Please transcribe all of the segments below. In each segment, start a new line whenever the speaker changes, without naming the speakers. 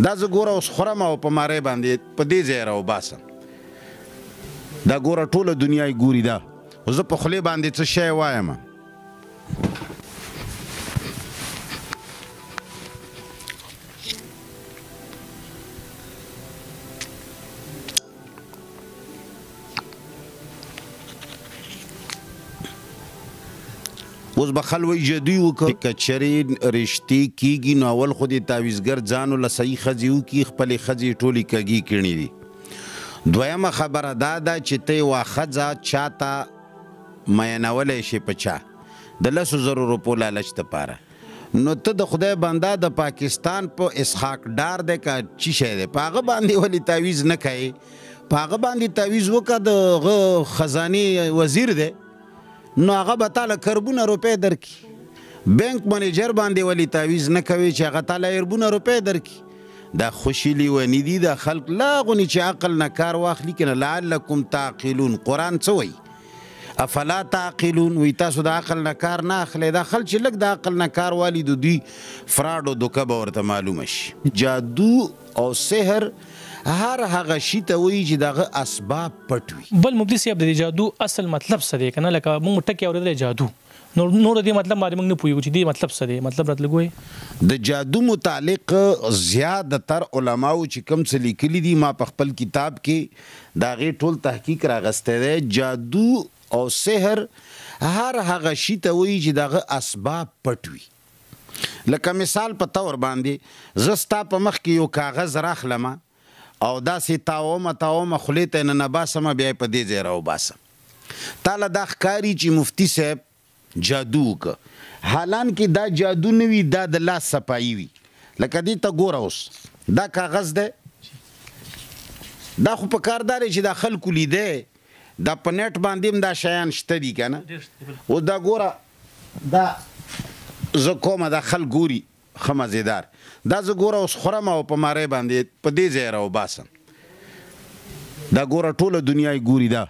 دا زه ګوره اوس خورم او په مارۍ باندې په دې ځای راوباسم دا ګوره ټوله دنیا یې ګوري ده خو زه په خولې باندې څه شی وایم اوس به خلوی جدي وکړه کچري رښتې کیږي نو اول خو دې تعویزګر ځانو له صحیح خځې وکړي خپلې ښځې ټولې کږې کړي دي دویمه خبره دا ده چې ته یوه ښځه چاته مینولی شي په چا د لسو زرو روپو لالچ دپاره نو ته د خدای بنده د پاکستان په پا اسحاق ډار دی که چی شی دی په هغه باندې ولې تعویز نه کوې په هغه باندې تعویز وکړه د خزانې وزیر دی نو هغه به تاله کربونه روپۍ درکړي بینک منیجر باندې ولی تعویز نه کوي چې هغه تاله اربونه روپۍ درکړي دا خوشي لیونی دي دا خلک لا غوني چې عقل نه کار واخلي کنه لعلکم تعقلون قرآن څه وایي افلا تعقلون وی تاسو د عقل نه کار نه اخلي دا خل چې لګ د عقل نه کار والی د دوی فراډ او دوکه به ورته معلومه شي جادو او سحر هر هغه شی ته وایي چې دغه اسباب پټوي
بل مبدي صاحب د جادو اصل مطلب څه دی کنه لکه موږ ټکی اورېدل جادو نور نور دې مطلب باندې موږ نه پوهیږو چې دې مطلب څه دی مطلب راتل ګوي
د جادو متعلق زیات تر علماو چې کم څه لیکلي دي ما په خپل کتاب کې دا غي ټول تحقیق راغسته دی جادو او سحر هر هغه شی ته وایي چې دغه اسباب پټوي لکه مثال په تور باندې زستا په مخ کې یو کاغذ راخلمه او داسې تاومه تاومه خولې ته نه نباسمه بیا په دې ځای راوباسم تاله دا ښکاري چې مفتي صاحب جادو وکړه حالان کې دا جادو نه وي دا د لاس صفایي وي لکه دې ته ګوره اوس دا کاغذ دی دا خو په کاردار چې دا خلکو لیدی دا پنیټ باندې دا شیان شته دي کنه او دا ګوره دا زه کومه دا خل ګوري خمزیدار دا زه ګوره اوس خورم او په ماره باندې په دې ځای راو باسم دا ګوره ټوله دنیا ګوري دا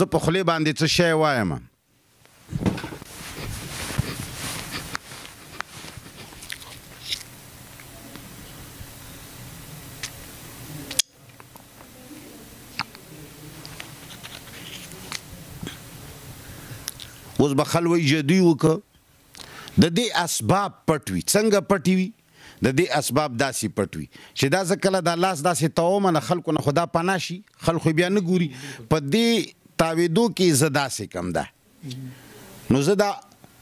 زه په خلی باندې څه شی وایم اوس به خلوی جدي وکړه د دې اسباب پټوي څنګه پټوي د دې اسباب داسې پټوي چې دا ځکه د لاس داسې تومه نه خلکو نه خدا پناه شي خلکو بیا نه ګوري په دې تاویدو کې زدا سې کم
ده
نو زدا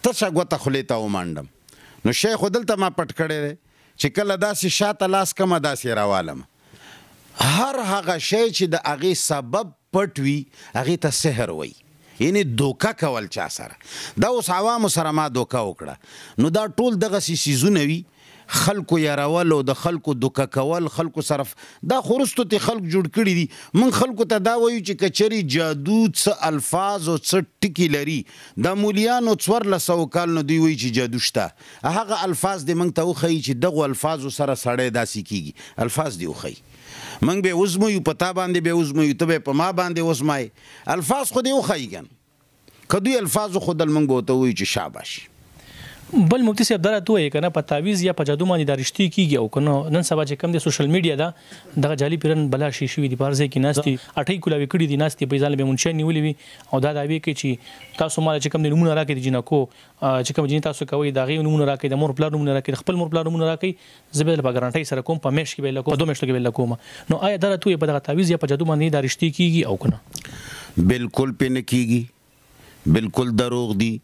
تشه غوته خلیته ومانډم نو شیخ دلته ما پټ کړی چې کله داسې شاته لاس کم داسې راوالم هر هغه شی چې د هغه سبب پټوي هغه ته سحر وایي یعنی دوکا کول چا سره دا اوس عوام سره ما دوکا وکړه نو دا ټول دغه سیزونه وي خلکو یارول او د خلکو دوکا کول خلکو صرف دا خورستو ته خلک جوړ کړي دي من خلکو ته دا وایو چې کچری جادو څه الفاظ او څه ټکی لري د مولیانو څور لسو کال نو دی وایي چې جادو شته هغه الفاظ دې موږ ته وخی چې دغه الفاظ سره سړی داسي کیږي الفاظ دی وخی منګ به وزمو پتا باندې به وزمو ته به په ما باندې وزمای الفاظ خو دې وخایګن کدی الفاظ خو دل منګ بوته وی چې شاباش
بل مفتي صاحب دا دوی کنه په تعویز یا په جادو باندې درشتي کیږي او کنه نن سبا چې کم د سوشل میډیا دا دغه جالي پیرن بلا شي شوی دی پارځه کې ناشتي اټي کولا وکړي دی ناشتي په ځان به مونږ نیولې وي او دا داوی کوي چې تاسو مال چې کم د نمونه راکې جنکو چې کوم جن تاسو کوي دا غي نمونه راکې د مور پلان نمونه راکې خپل مور پلان نمونه راکې زبېل په ګارانټي سره کوم په مېش کې به لکو دوه مېش کې به لکو نو آیا دا ته په دغه تعویز یا په جادو باندې درشتي کیږي او کنه
بالکل پنه کیږي بالکل دروغ دی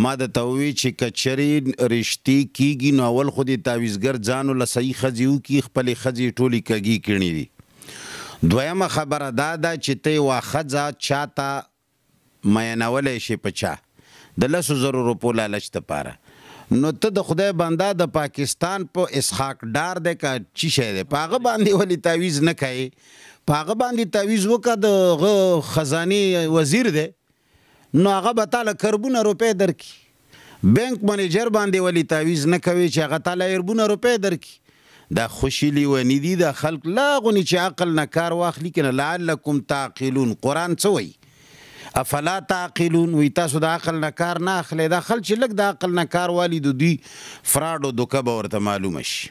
ما د تووی چې کچری رښتې کیږي نو اول خو د تعویزګر ځانو لسې خزیو کی خپل خزی ټولی کږي کړي دي دویمه خبره دا ده چې ته واخځه چاته مینولې شي پچا د لسو زرو روپو لالچ ته پاره نو ته د خدای بندا د پاکستان په پا اسحاق ډار د کا چی شه ده پاغه باندې ولی تعویز نه کوي پاغه باندې تعویز وکړه د خزانه وزیر ده نو هغه به تاله کربونه روپۍ درکړي بینک منیجر باندې ولی تعویز نه کوي چې هغه تاله اربونه روپۍ درکړي دا خوشي لیونی دي دا خلک لا غوني چې عقل نه کار واخلي کنه لعلکم تعقلون قران څه وایي افلا تعقلون وی تاسو د عقل نه کار نه اخلي دا خلک چې لګ د عقل نه کار والی دوی فراډ او دوکه به ورته معلومه شي